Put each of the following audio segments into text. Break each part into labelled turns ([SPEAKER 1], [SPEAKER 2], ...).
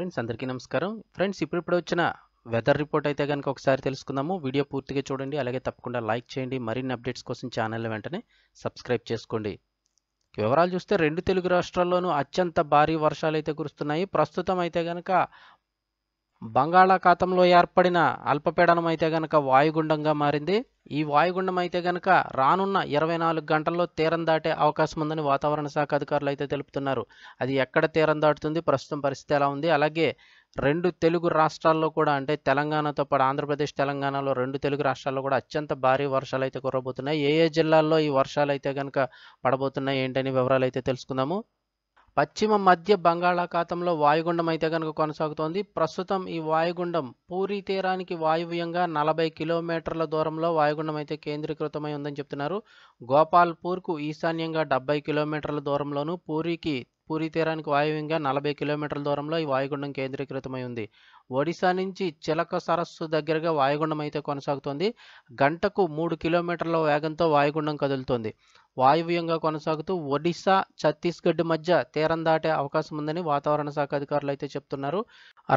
[SPEAKER 1] friends అందరికీ నమస్కారం friends ఇప్పుడు ఇప్పుడు వచ్చిన వెదర్ రిపోర్ట్ అయితే కనుక ఒకసారి తెలుసుకుందాము వీడియో పూర్తిగా చూడండి అలాగే తప్పకుండా లైక్ చేయండి మరిన్ని అప్డేట్స్ కోసం ఛానల్ వెంటనే సబ్స్క్రైబ్ చేసుకోండి వివరాలు చూస్తే రెండు తెలుగు రాష్ట్రాల్లోనూ అత్యంత భారీ వర్షాలు అయితే కురుస్తున్నాయి ప్రస్తుతం అయితే కనుక బంగాళాఖాతంలో ఏర్పడిన అల్పపీడనం అయితే కనుక వాయుగుండంగా మారింది ఈ వాయుగుండం అయితే గనక రానున్న ఇరవై నాలుగు గంటల్లో తీరం దాటే అవకాశం ఉందని వాతావరణ శాఖ అధికారులు అయితే తెలుపుతున్నారు అది ఎక్కడ తీరం దాటుతుంది ప్రస్తుతం పరిస్థితి ఎలా ఉంది అలాగే రెండు తెలుగు రాష్ట్రాల్లో కూడా అంటే తెలంగాణతో పాటు ఆంధ్రప్రదేశ్ తెలంగాణలో రెండు తెలుగు రాష్ట్రాల్లో కూడా అత్యంత భారీ వర్షాలు అయితే కురబోతున్నాయి ఏ ఏ జిల్లాల్లో ఈ వర్షాలు అయితే కనుక పడబోతున్నాయి ఏంటని వివరాలు అయితే తెలుసుకుందాము పశ్చిమ మధ్య బంగాళాఖాతంలో వాయుగుండం అయితే కనుక కొనసాగుతోంది ప్రస్తుతం ఈ వాయుగుండం పూరి తీరానికి వాయువ్యంగా నలభై కిలోమీటర్ల దూరంలో వాయుగుండం అయితే కేంద్రీకృతమై ఉందని చెప్తున్నారు గోపాల్పూర్కు ఈశాన్యంగా డెబ్బై కిలోమీటర్ల దూరంలోనూ పూరికి పూరి తీరానికి వాయువ్యంగా నలభై కిలోమీటర్ల దూరంలో ఈ వాయుగుండం కేంద్రీకృతమై ఉంది ఒడిశా నుంచి చిలక సరస్సు దగ్గరగా వాయుగుండం అయితే కొనసాగుతోంది గంటకు మూడు కిలోమీటర్ల వేగంతో వాయుగుండం కదులుతోంది వాయువ్యంగా కొనసాగుతూ ఒడిశా ఛత్తీస్గఢ్ మధ్య తీరం దాటే అవకాశం ఉందని వాతావరణ శాఖ అధికారులు అయితే చెప్తున్నారు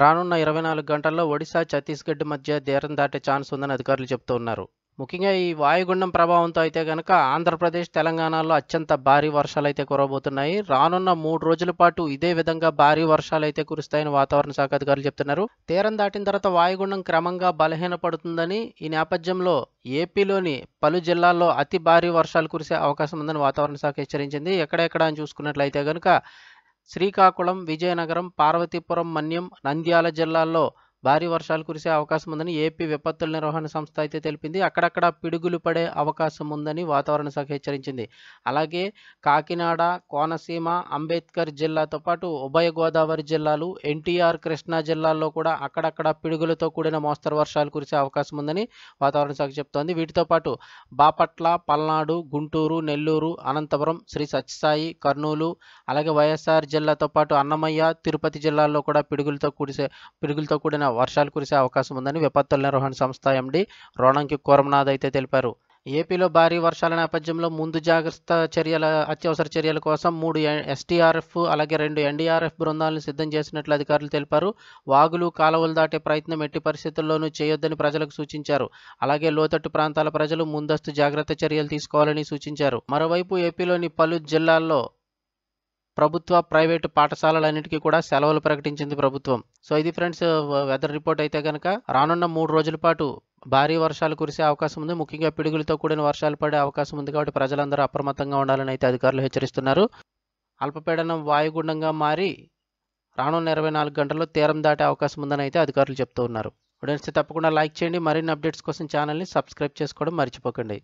[SPEAKER 1] రానున్న ఇరవై నాలుగు గంటల్లో ఒడిశా ఛత్తీస్గఢ్ మధ్య తీరం దాటే ఛాన్స్ ఉందని అధికారులు చెప్తున్నారు ముఖ్యంగా ఈ వాయుగుండం ప్రభావంతో అయితే కనుక ఆంధ్రప్రదేశ్ తెలంగాణలో అత్యంత భారీ వర్షాలు అయితే కురబోతున్నాయి రానున్న మూడు రోజుల పాటు ఇదే విధంగా భారీ వర్షాలు అయితే కురుస్తాయని వాతావరణ శాఖ అధికారులు చెప్తున్నారు తీరం దాటిన తర్వాత వాయుగుండం క్రమంగా బలహీనపడుతుందని ఈ నేపథ్యంలో ఏపీలోని పలు జిల్లాల్లో అతి భారీ వర్షాలు కురిసే అవకాశం ఉందని వాతావరణ శాఖ హెచ్చరించింది ఎక్కడెక్కడ అని చూసుకున్నట్లయితే కనుక శ్రీకాకుళం విజయనగరం పార్వతీపురం మన్యం నంద్యాల జిల్లాల్లో భారీ వర్షాలు కురిసే అవకాశం ఉందని ఏపీ విపత్తుల నిర్వహణ సంస్థ అయితే తెలిపింది అక్కడక్కడ పిడుగులు పడే అవకాశం ఉందని వాతావరణ శాఖ హెచ్చరించింది అలాగే కాకినాడ కోనసీమ అంబేద్కర్ జిల్లాతో పాటు ఉభయ గోదావరి జిల్లాలు ఎన్టీఆర్ కృష్ణా జిల్లాల్లో కూడా అక్కడక్కడ పిడుగులతో కూడిన మోస్తరు వర్షాలు కురిసే అవకాశం ఉందని వాతావరణ శాఖ చెబుతోంది వీటితో పాటు బాపట్ల పల్నాడు గుంటూరు నెల్లూరు అనంతపురం శ్రీ సత్యసాయి కర్నూలు అలాగే వైఎస్ఆర్ జిల్లాతో పాటు అన్నమయ్య తిరుపతి జిల్లాల్లో కూడా పిడుగులతో కూడిసే పిడుగులతో కూడిన వర్షాలు కురిసే అవకాశం ఉందని విపత్తుల నిర్వహణ సంస్థ ఎండి రోణంకి కోరమనాథ్ అయితే తెలిపారు ఏపీలో భారీ వర్షాల నేపథ్యంలో ముందు జాగ్రత్త చర్యల అత్యవసర చర్యల కోసం మూడు ఎస్టీఆర్ఎఫ్ అలాగే రెండు ఎన్డీఆర్ఎఫ్ బృందాలను సిద్ధం చేసినట్లు అధికారులు తెలిపారు వాగులు కాలువలు దాటే ప్రయత్నం ఎట్టి పరిస్థితుల్లోనూ చేయొద్దని ప్రజలకు సూచించారు అలాగే లోతట్టు ప్రాంతాల ప్రజలు ముందస్తు జాగ్రత్త చర్యలు తీసుకోవాలని సూచించారు మరోవైపు ఏపీలోని పలు జిల్లాల్లో ప్రభుత్వ ప్రైవేటు పాఠశాలలన్నిటికీ కూడా సెలవులు ప్రకటించింది ప్రభుత్వం సో ఇది ఫ్రెండ్స్ వెదర్ రిపోర్ట్ అయితే కనుక రానున్న మూడు రోజుల పాటు భారీ వర్షాలు కురిసే అవకాశం ఉంది ముఖ్యంగా పిడుగులతో కూడిన వర్షాలు పడే అవకాశం ఉంది కాబట్టి ప్రజలందరూ అప్రమత్తంగా ఉండాలని అయితే అధికారులు హెచ్చరిస్తున్నారు అల్పపీడనం వాయుగుండంగా మారి రానున్న ఇరవై నాలుగు గంటల్లో తీరం దాటే అవకాశం ఉందని అయితే అధికారులు చెప్తూ ఉన్నారు ఉడనిస్తే తప్పకుండా లైక్ చేయండి మరిన్ని అప్డేట్స్ కోసం ఛానల్ని సబ్స్క్రైబ్ చేసుకోవడం మర్చిపోకండి